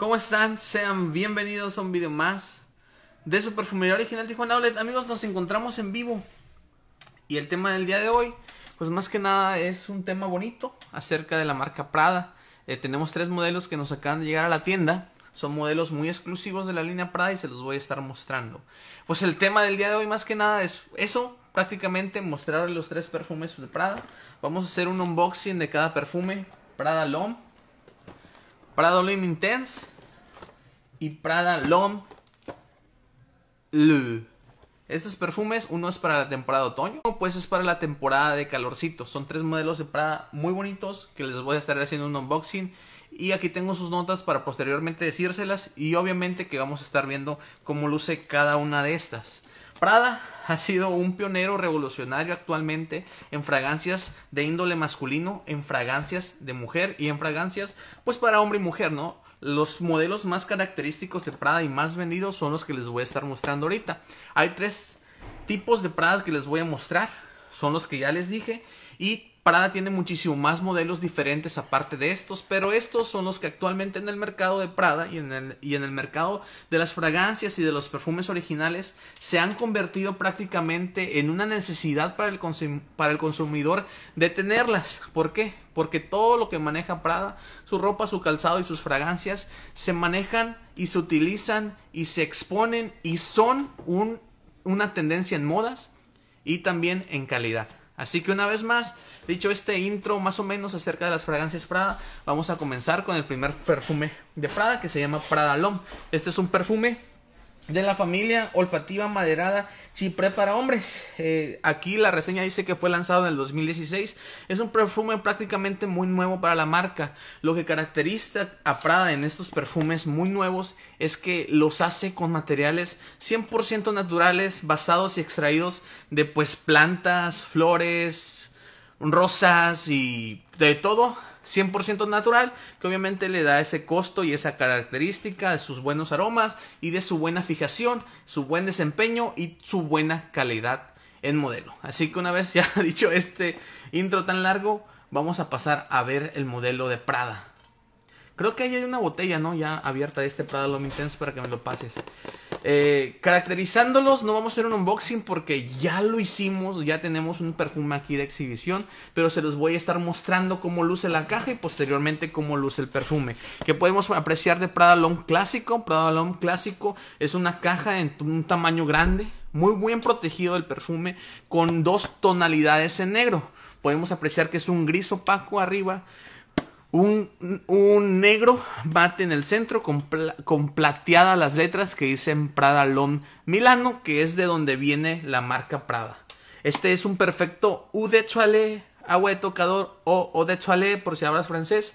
¿Cómo están? Sean bienvenidos a un video más de su perfumería original Tijuana Outlet. Amigos, nos encontramos en vivo. Y el tema del día de hoy, pues más que nada es un tema bonito acerca de la marca Prada. Eh, tenemos tres modelos que nos acaban de llegar a la tienda. Son modelos muy exclusivos de la línea Prada y se los voy a estar mostrando. Pues el tema del día de hoy más que nada es eso, prácticamente mostrarles los tres perfumes de Prada. Vamos a hacer un unboxing de cada perfume. Prada Lom. Prada Lim Intense y Prada Lom L. Estos perfumes, uno es para la temporada de otoño, pues es para la temporada de calorcito. Son tres modelos de Prada muy bonitos que les voy a estar haciendo un unboxing. Y aquí tengo sus notas para posteriormente decírselas y obviamente que vamos a estar viendo cómo luce cada una de estas. Prada ha sido un pionero revolucionario actualmente en fragancias de índole masculino, en fragancias de mujer y en fragancias pues para hombre y mujer, ¿no? Los modelos más característicos de Prada y más vendidos son los que les voy a estar mostrando ahorita. Hay tres tipos de Prada que les voy a mostrar, son los que ya les dije y Prada tiene muchísimo más modelos diferentes aparte de estos, pero estos son los que actualmente en el mercado de Prada y en el, mercado de las fragancias y de los perfumes originales se han convertido prácticamente en una necesidad para el, para el consumidor de tenerlas. ¿Por qué? Porque todo lo que maneja Prada, su ropa, su calzado y sus fragancias se manejan y se utilizan y se exponen y son una tendencia en modas y también en calidad. Así que una vez más, dicho este intro más o menos acerca de las fragancias Prada, vamos a comenzar con el primer perfume de Prada que se llama Prada L'Homme. Este es un perfume de la familia olfativa maderada Chipre para hombres. Eh, aquí la reseña dice que fue lanzado en el 2016. Es un perfume prácticamente muy nuevo para la marca. Lo que caracteriza a Prada en estos perfumes muy nuevos es que los hace con materiales 100% naturales, basados y extraídos de pues plantas, flores, rosas y de todo 100% natural, que obviamente le da ese costo y esa característica de sus buenos aromas y de su buena fijación, su buen desempeño y su buena calidad en modelo. Así que una vez ya dicho este intro tan largo, vamos a pasar a ver el modelo de Prada. Creo que ahí hay una botella, ¿no? Ya abierta de este Prada Long Intense para que me lo pases. Eh, caracterizándolos, no vamos a hacer un unboxing porque ya lo hicimos, ya tenemos un perfume aquí de exhibición, pero se los voy a estar mostrando cómo luce la caja y posteriormente cómo luce el perfume. Que podemos apreciar de Prada Long clásico. Prada Long clásico es una caja en un tamaño grande, muy bien protegido el perfume, con dos tonalidades en negro. Podemos apreciar que es un gris opaco arriba un, negro bate en el centro con, plateada plateadas las letras que dicen Prada Lom Milano, que es de donde viene la marca Prada. Este es un perfecto U de chale agua de tocador o O de chale por si hablas francés.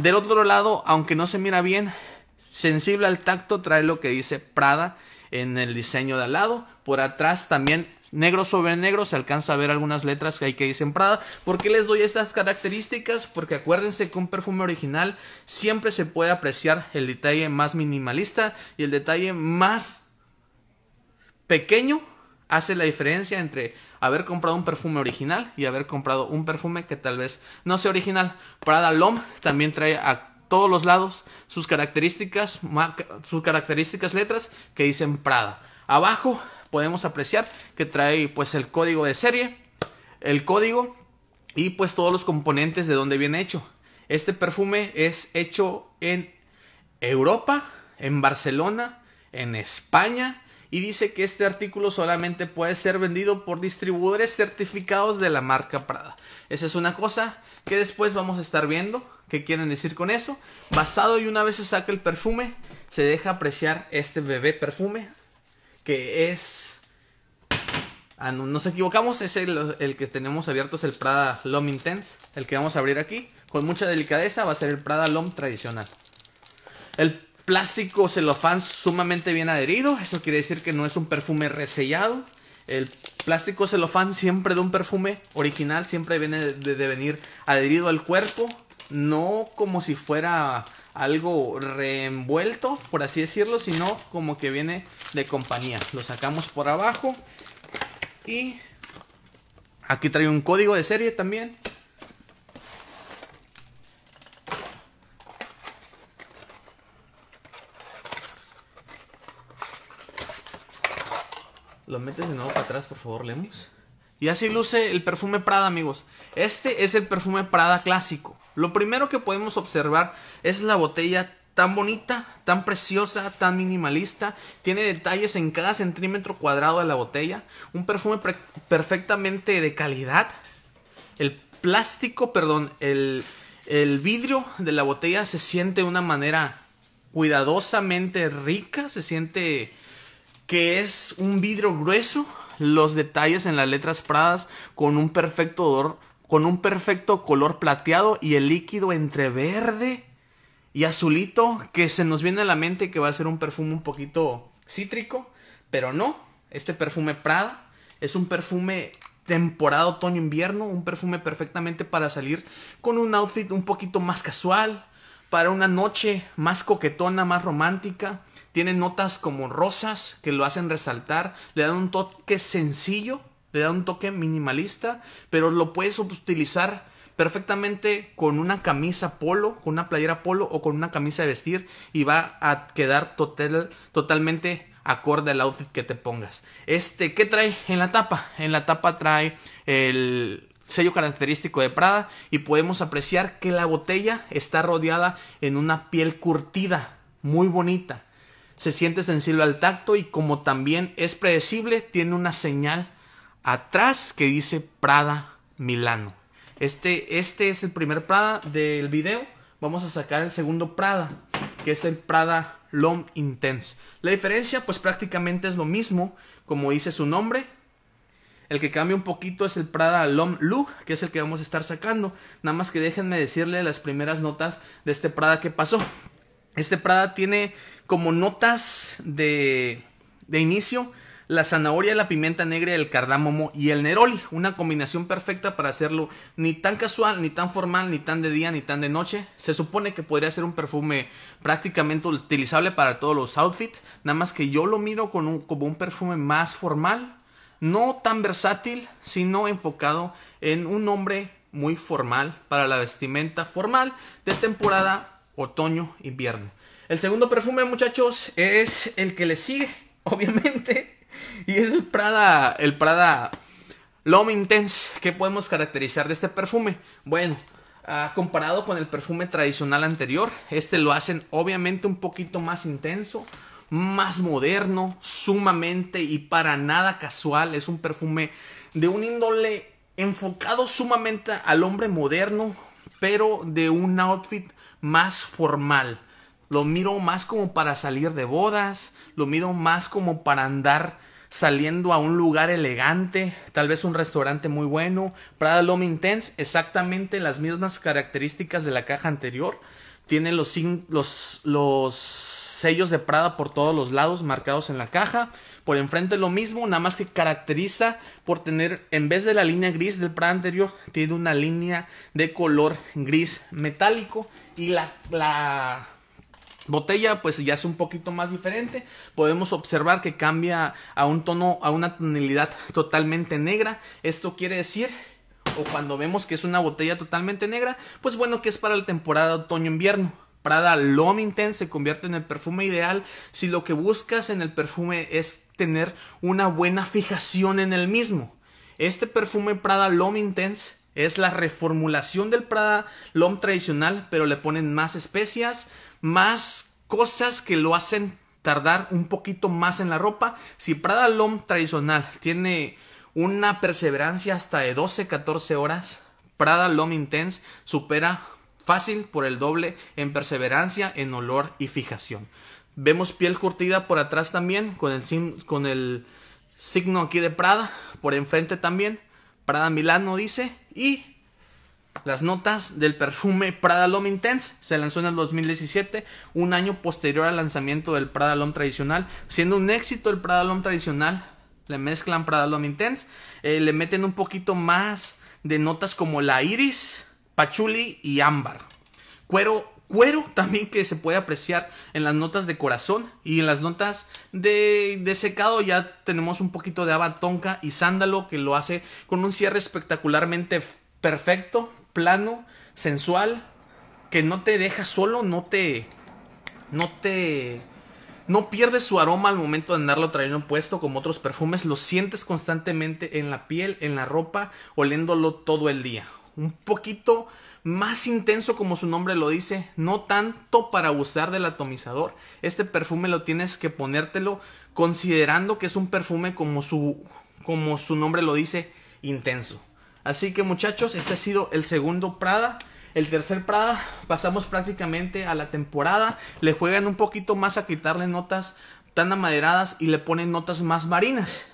Del otro lado, aunque no se mira bien, sensible al tacto, trae lo que dice Prada en el diseño de al lado. Por atrás también negro sobre negro se alcanza a ver algunas letras que hay que dicen Prada. ¿Por qué les doy estas características? Porque acuérdense que un perfume original siempre se puede apreciar el detalle más minimalista y el detalle más pequeño hace la diferencia entre haber comprado un perfume original y haber comprado un perfume que tal vez no sea original. Prada Lom también trae a todos los lados sus características, sus características letras que dicen Prada. Abajo podemos apreciar que trae pues el código de serie, el código y pues todos los componentes de donde viene hecho. Este perfume es hecho en Europa, en Barcelona, en España y dice que este artículo solamente puede ser vendido por distribuidores certificados de la marca Prada. Esa es una cosa que después vamos a estar viendo. ¿Qué quieren decir con eso? Basado y una vez se saca el perfume, se deja apreciar este bebé perfume que es... Ah, nos equivocamos, es el, que tenemos abierto, es el Prada Lom Intense, el que vamos a abrir aquí. Con mucha delicadeza va a ser el Prada Lom tradicional. El plástico celofán sumamente bien adherido, eso quiere decir que no es un perfume resellado. El plástico celofán siempre de un perfume original, siempre viene de venir adherido al cuerpo, no como si fuera algo reenvuelto, por así decirlo, sino como que viene de compañía. Lo sacamos por abajo y aquí trae un código de serie también. Lo metes de nuevo para atrás, por favor, Lemus. Y así luce el perfume Prada, amigos. Este es el perfume Prada clásico. Lo primero que podemos observar es la botella tan bonita, tan preciosa, tan minimalista. Tiene detalles en cada centímetro cuadrado de la botella. Un perfume perfectamente de calidad. El plástico, perdón, el, el vidrio de la botella se siente de una manera cuidadosamente rica. Se siente que es un vidrio grueso. Los detalles en las letras pradas con un perfecto odor con un perfecto color plateado y el líquido entre verde y azulito que se nos viene a la mente que va a ser un perfume un poquito cítrico, pero no, este perfume Prada es un perfume temporada otoño-invierno, un perfume perfectamente para salir con un outfit un poquito más casual, para una noche más coquetona, más romántica. Tiene notas como rosas que lo hacen resaltar, le dan un toque sencillo le da un toque minimalista, pero lo puedes utilizar perfectamente con una camisa polo, con una playera polo o con una camisa de vestir y va a quedar total, totalmente acorde al outfit que te pongas. Este, ¿qué trae en la tapa? En la tapa trae el sello característico de Prada y podemos apreciar que la botella está rodeada en una piel curtida, muy bonita. Se siente sensible al tacto y como también es predecible, tiene una señal atrás que dice Prada Milano. Este, este es el primer Prada del video. Vamos a sacar el segundo Prada, que es el Prada Long Intense. La diferencia pues prácticamente es lo mismo, como dice su nombre. El que cambia un poquito es el Prada Lom Lu, que es el que vamos a estar sacando. Nada más que déjenme decirle las primeras notas de este Prada que pasó. Este Prada tiene como notas de, de inicio la zanahoria, la pimienta negra, el cardamomo y el neroli. Una combinación perfecta para hacerlo ni tan casual, ni tan formal, ni tan de día, ni tan de noche. Se supone que podría ser un perfume prácticamente utilizable para todos los outfits. Nada más que yo lo miro como un perfume más formal. No tan versátil, sino enfocado en un hombre muy formal para la vestimenta formal de temporada otoño-invierno. El segundo perfume, muchachos, es el que le sigue obviamente. y es el Prada, el Prada Lom Intense. ¿Qué podemos caracterizar de este perfume? Bueno, ah, comparado con el perfume tradicional anterior, este lo hacen obviamente un poquito más intenso, más moderno, sumamente y para nada casual. Es un perfume de un índole enfocado sumamente al hombre moderno, pero de un outfit más formal. Lo miro más como para salir de bodas, lo miro más como para andar saliendo a un lugar elegante, tal vez un restaurante muy bueno. Prada Loma Intense, exactamente las mismas características de la caja anterior. Tiene los, los, sellos de Prada por todos los lados marcados en la caja. Por enfrente lo mismo, nada más que caracteriza por tener, en vez de la línea gris del Prada anterior, tiene una línea de color gris metálico. Y la botella pues ya es un poquito más diferente podemos observar que cambia a un tono a una tonalidad totalmente negra esto quiere decir o cuando vemos que es una botella totalmente negra pues bueno que es para la temporada otoño invierno Prada L'Homme Intense se convierte en el perfume ideal si lo que buscas en el perfume es tener una buena fijación en el mismo este perfume Prada L'Homme Intense es la reformulación del Prada Lom tradicional pero le ponen más especias más cosas que lo hacen tardar un poquito más en la ropa. Si Prada Lom tradicional tiene una perseverancia hasta de 12-14 horas, Prada Lom Intense supera fácil por el doble en perseverancia, en olor y fijación. Vemos piel curtida por atrás también con el, con el signo aquí de Prada, por enfrente también. Prada Milano dice y las notas del perfume Prada Lom Intense. Se lanzó en el 2017, un año posterior al lanzamiento del Prada Lom tradicional. Siendo un éxito el Prada Lom tradicional, le mezclan Prada Lom Intense, eh, le meten un poquito más de notas como la iris, pachuli y ámbar. Cuero, cuero también que se puede apreciar en las notas de corazón y en las notas de, de secado ya tenemos un poquito de abatonca y sándalo que lo hace con un cierre espectacularmente perfecto plano, sensual, que no te deja solo, no te. No te. No pierdes su aroma al momento de andarlo trayendo puesto como otros perfumes, lo sientes constantemente en la piel, en la ropa, oliéndolo todo el día. Un poquito más intenso como su nombre lo dice, no tanto para usar del atomizador. Este perfume lo tienes que ponértelo considerando que es un perfume como su como su nombre lo dice, intenso. Así que muchachos, este ha sido el segundo Prada. El tercer Prada, pasamos prácticamente a la temporada. Le juegan un poquito más a quitarle notas tan amaderadas y le ponen notas más marinas.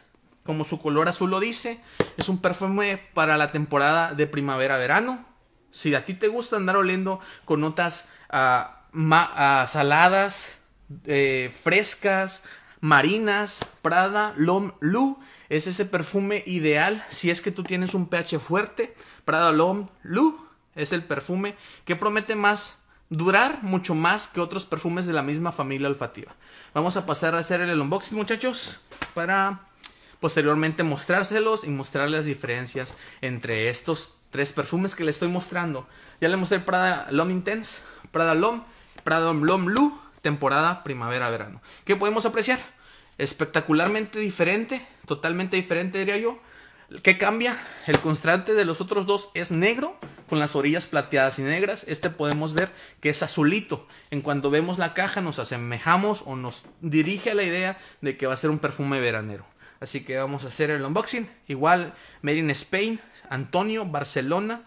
Como su color azul lo dice, es un perfume para la temporada de primavera-verano. Si a ti te gusta andar oliendo con notas ah, ah, saladas, eh, frescas, marinas, Prada, Lom, Lu es ese perfume ideal si es que tú tienes un pH fuerte. Prada L'Homme Lu. es el perfume que promete más durar mucho más que otros perfumes de la misma familia olfativa. Vamos a pasar a hacer el unboxing, muchachos, para posteriormente mostrárselos y mostrarles las diferencias entre estos tres perfumes que les estoy mostrando. Ya les mostré Prada L'Homme Intense, Prada Lom Prada Lom Blue, temporada primavera-verano. ¿Qué podemos apreciar? Espectacularmente diferente totalmente diferente, diría yo. ¿Qué cambia? El constante de los otros dos es negro, con las orillas plateadas y negras. Este podemos ver que es azulito. En cuanto vemos la caja nos asemejamos o nos dirige a la idea de que va a ser un perfume veranero. Así que vamos a hacer el unboxing. Igual, Made in Spain, Antonio, Barcelona,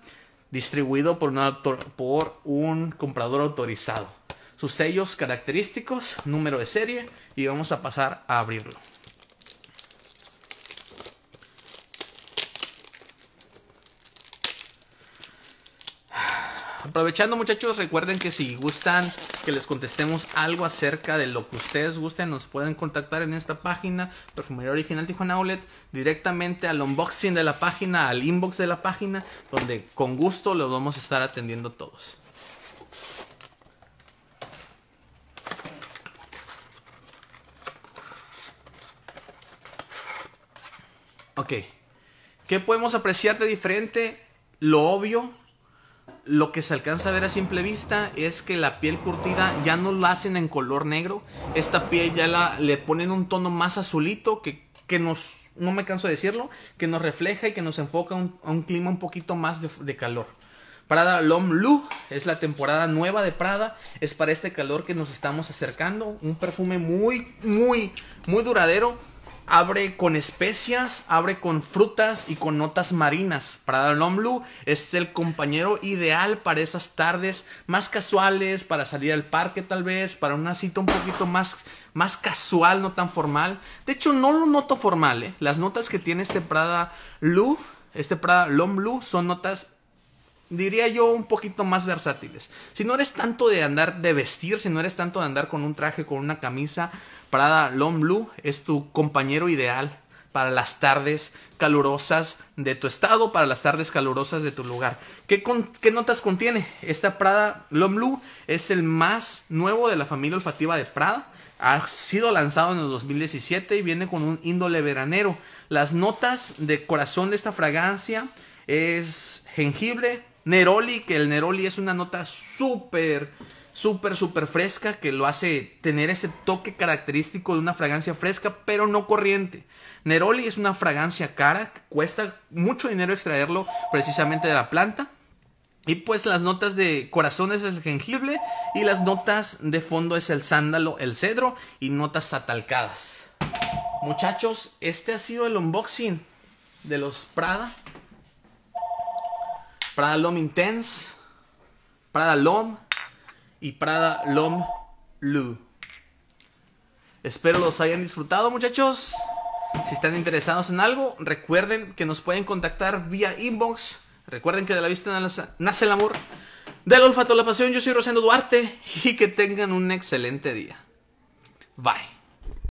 distribuido por, autor, por un comprador autorizado. Sus sellos característicos, número de serie y vamos a pasar a abrirlo. Aprovechando muchachos, recuerden que si gustan que les contestemos algo acerca de lo que ustedes gusten, nos pueden contactar en esta página, Perfumería Original Tijuana Outlet, directamente al unboxing de la página, al inbox de la página, donde con gusto los vamos a estar atendiendo todos. Ok, ¿qué podemos apreciar de diferente? Lo obvio, lo que se alcanza a ver a simple vista es que la piel curtida ya no la hacen en color negro. Esta piel ya la, le ponen un tono más azulito que, nos, no me canso de decirlo, que nos refleja y que nos enfoca a un clima un poquito más de, calor. Prada Lom Lu es la temporada nueva de Prada, es para este calor que nos estamos acercando, un perfume muy, muy, muy duradero abre con especias, abre con frutas y con notas marinas. Prada el Blue, es el compañero ideal para esas tardes más casuales, para salir al parque tal vez, para una cita un poquito más, más casual, no tan formal. De hecho, no lo noto formal, ¿eh? Las notas que tiene este Prada Lu, este Prada Lomlu, son notas diría yo, un poquito más versátiles. Si no eres tanto de andar de vestir, si no eres tanto de andar con un traje, con una camisa, Prada Blue es tu compañero ideal para las tardes calurosas de tu estado, para las tardes calurosas de tu lugar. ¿Qué, qué notas contiene? Esta Prada Lomblu? es el más nuevo de la familia olfativa de Prada. Ha sido lanzado en el 2017 y viene con un índole veranero. Las notas de corazón de esta fragancia es jengibre, Neroli, que el Neroli es una nota súper súper, súper fresca que lo hace tener ese toque característico de una fragancia fresca, pero no corriente. Neroli es una fragancia cara, que cuesta mucho dinero extraerlo precisamente de la planta. Y pues las notas de corazón es el jengibre y las notas de fondo es el sándalo, el cedro y notas atalcadas. Muchachos, este ha sido el unboxing de los Prada. Prada Lom Intense. Prada Lom y Prada Lom Lu. Espero los hayan disfrutado, muchachos. Si están interesados en algo, recuerden que nos pueden contactar vía inbox. Recuerden que de la vista nace el amor. Del olfato la pasión, yo soy Rosendo Duarte y que tengan un excelente día. Bye.